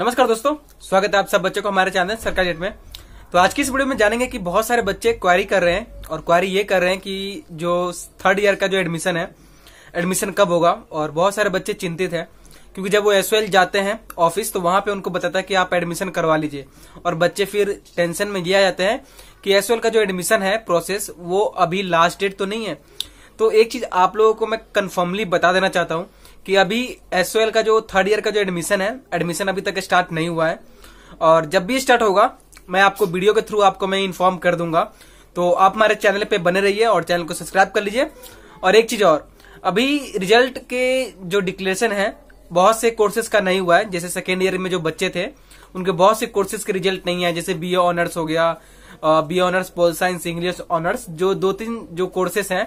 नमस्कार दोस्तों स्वागत है आप सब बच्चों को हमारे चैनल सरकार में तो आज की इस वीडियो में जानेंगे कि बहुत सारे बच्चे क्वारी कर रहे हैं और क्वारी ये कर रहे हैं कि जो थर्ड ईयर का जो एडमिशन है एडमिशन कब होगा और बहुत सारे बच्चे चिंतित हैं क्योंकि जब वो एस जाते हैं ऑफिस तो वहां पे उनको बताता है कि आप एडमिशन करवा लीजिए और बच्चे फिर टेंशन में लिया जाते हैं कि एस का जो एडमिशन है प्रोसेस वो अभी लास्ट डेट तो नहीं है तो एक चीज आप लोगों को मैं कन्फर्मली बता देना चाहता हूँ कि अभी एस का जो थर्ड ईयर का जो एडमिशन है एडमिशन अभी तक स्टार्ट नहीं हुआ है और जब भी स्टार्ट होगा मैं आपको वीडियो के थ्रू आपको मैं इन्फॉर्म कर दूंगा तो आप हमारे चैनल पे बने रहिए और चैनल को सब्सक्राइब कर लीजिए और एक चीज और अभी रिजल्ट के जो डिक्लेरेशन है बहुत से कोर्सेज का नहीं हुआ है जैसे सेकेंड ईयर में जो बच्चे थे उनके बहुत से कोर्सेज के रिजल्ट नहीं आए जैसे बी ऑनर्स हो गया B honours pol science English honours जो दो तीन जो कोर्सेस हैं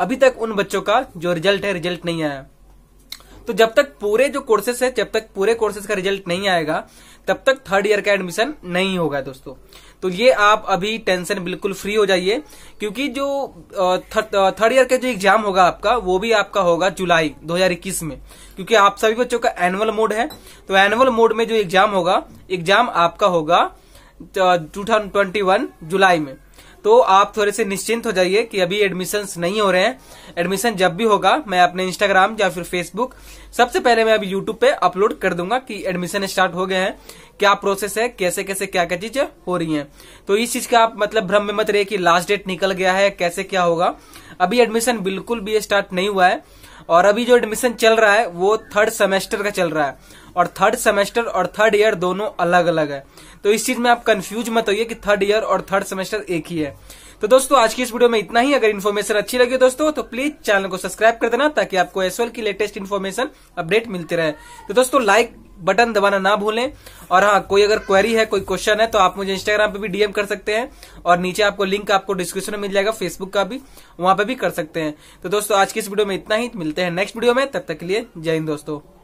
अभी तक उन बच्चों का जो रिजल्ट है रिजल्ट नहीं आया तो जब तक पूरे जो कोर्सेस है जब तक पूरे कोर्सेज का रिजल्ट नहीं आएगा तब तक थर्ड ईयर का एडमिशन नहीं होगा दोस्तों तो ये आप अभी टेंशन बिल्कुल फ्री हो जाइए क्योंकि जो थर्ड ईयर का जो एग्जाम होगा आपका वो भी आपका होगा जुलाई 2021 में क्योंकि आप सभी बच्चों का एनुअल मोड है तो एनुअल मोड में जो एग्जाम होगा एग्जाम आपका होगा टू जुलाई में तो आप थोड़े से निश्चिंत हो जाइए कि अभी एडमिशन नहीं हो रहे हैं एडमिशन जब भी होगा मैं अपने इंस्टाग्राम या फिर फेसबुक सबसे पहले मैं अभी यूट्यूब पे अपलोड कर दूंगा कि एडमिशन स्टार्ट हो गए हैं क्या प्रोसेस है कैसे कैसे क्या क्या चीजें हो रही हैं तो इस चीज का आप मतलब भ्रम में मत रहे कि लास्ट डेट निकल गया है कैसे क्या होगा अभी एडमिशन बिल्कुल भी स्टार्ट नहीं हुआ है और अभी जो एडमिशन चल रहा है वो थर्ड सेमेस्टर का चल रहा है और थर्ड सेमेस्टर और थर्ड ईयर दोनों अलग अलग है तो इस चीज में आप कंफ्यूज मत होइए कि थर्ड ईयर और थर्ड सेमेस्टर एक ही है तो दोस्तों आज की इस वीडियो में इतना ही अगर इन्फॉर्मेशन अच्छी लगी दोस्तों तो प्लीज चैनल को सब्सक्राइब कर देना ताकि आपको एसओएल की लेटेस्ट इन्फॉर्मेशन अपडेट मिलती रहे तो दोस्तों लाइक बटन दबाना ना भूलें और हाँ कोई अगर क्वेरी है कोई क्वेश्चन है तो आप मुझे इंस्टाग्राम पे भी डीएम कर सकते हैं और नीचे आपको लिंक आपको डिस्क्रिप्शन में मिल जाएगा फेसबुक का भी वहां पे भी कर सकते हैं तो दोस्तों आज की इस वीडियो में इतना ही मिलते हैं नेक्स्ट वीडियो में तब तक के लिए जय हिंद दोस्तों